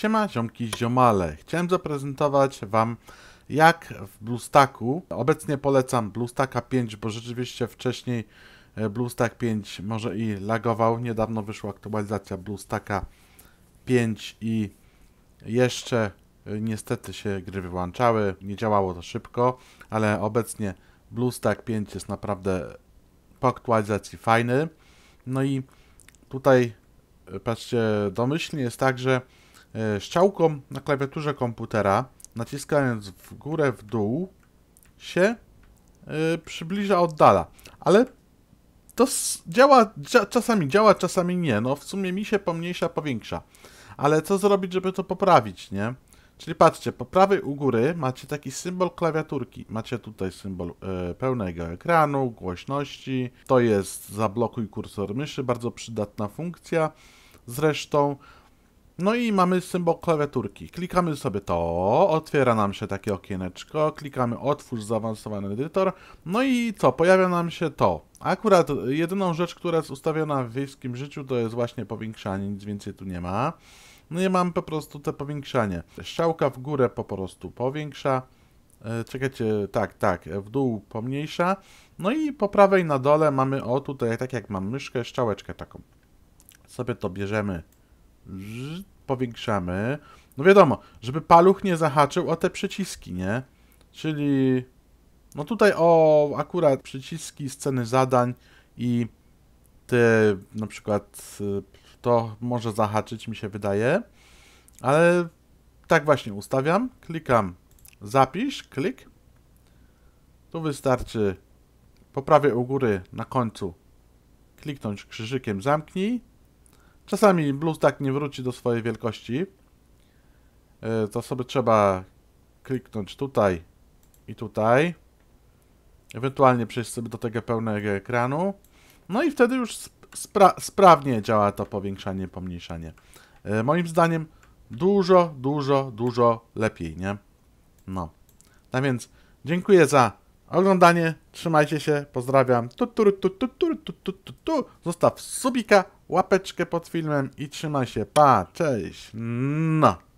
Siema ziomki ziomale. Chciałem zaprezentować Wam jak w BlueStacku, obecnie polecam BlueStacka 5, bo rzeczywiście wcześniej e, BlueStack 5 może i lagował. Niedawno wyszła aktualizacja BlueStacka 5 i jeszcze e, niestety się gry wyłączały, nie działało to szybko, ale obecnie BlueStack 5 jest naprawdę po aktualizacji fajny. No i tutaj e, patrzcie, domyślnie jest tak, że ściałką e, na klawiaturze komputera, naciskając w górę, w dół, się e, przybliża, oddala. Ale to działa, czasami działa, czasami nie. No w sumie mi się pomniejsza, powiększa. Ale co zrobić, żeby to poprawić, nie? Czyli patrzcie, po prawej u góry macie taki symbol klawiaturki. Macie tutaj symbol y, pełnego ekranu, głośności. To jest zablokuj kursor myszy, bardzo przydatna funkcja. Zresztą no i mamy symbol klawiaturki. Klikamy sobie to, otwiera nam się takie okieneczko, klikamy otwórz zaawansowany edytor, no i co, pojawia nam się to. Akurat jedyną rzecz, która jest ustawiona w wiejskim życiu to jest właśnie powiększanie, nic więcej tu nie ma. No i mam po prostu te powiększanie. Strzałka w górę po prostu powiększa, e, czekajcie, tak, tak, w dół pomniejsza, no i po prawej na dole mamy, o tutaj, tak jak mam myszkę, strzałeczkę taką. Sobie to bierzemy powiększamy. No wiadomo, żeby paluch nie zahaczył o te przyciski, nie? Czyli... No tutaj o akurat przyciski sceny zadań i te, na przykład y, to może zahaczyć, mi się wydaje. Ale tak właśnie ustawiam. Klikam zapisz, klik. Tu wystarczy po prawej u góry na końcu kliknąć krzyżykiem zamknij Czasami blues tak nie wróci do swojej wielkości. E, to sobie trzeba kliknąć tutaj i tutaj. Ewentualnie przejść sobie do tego pełnego ekranu. No i wtedy już spra sprawnie działa to powiększanie, pomniejszanie. E, moim zdaniem dużo, dużo, dużo lepiej, nie? No. Tak więc dziękuję za oglądanie. Trzymajcie się, pozdrawiam. Tu, tu, tu, tu, tu, tu, tu, tu. Zostaw subika, łapeczkę pod filmem i trzymaj się. Pa, cześć. No.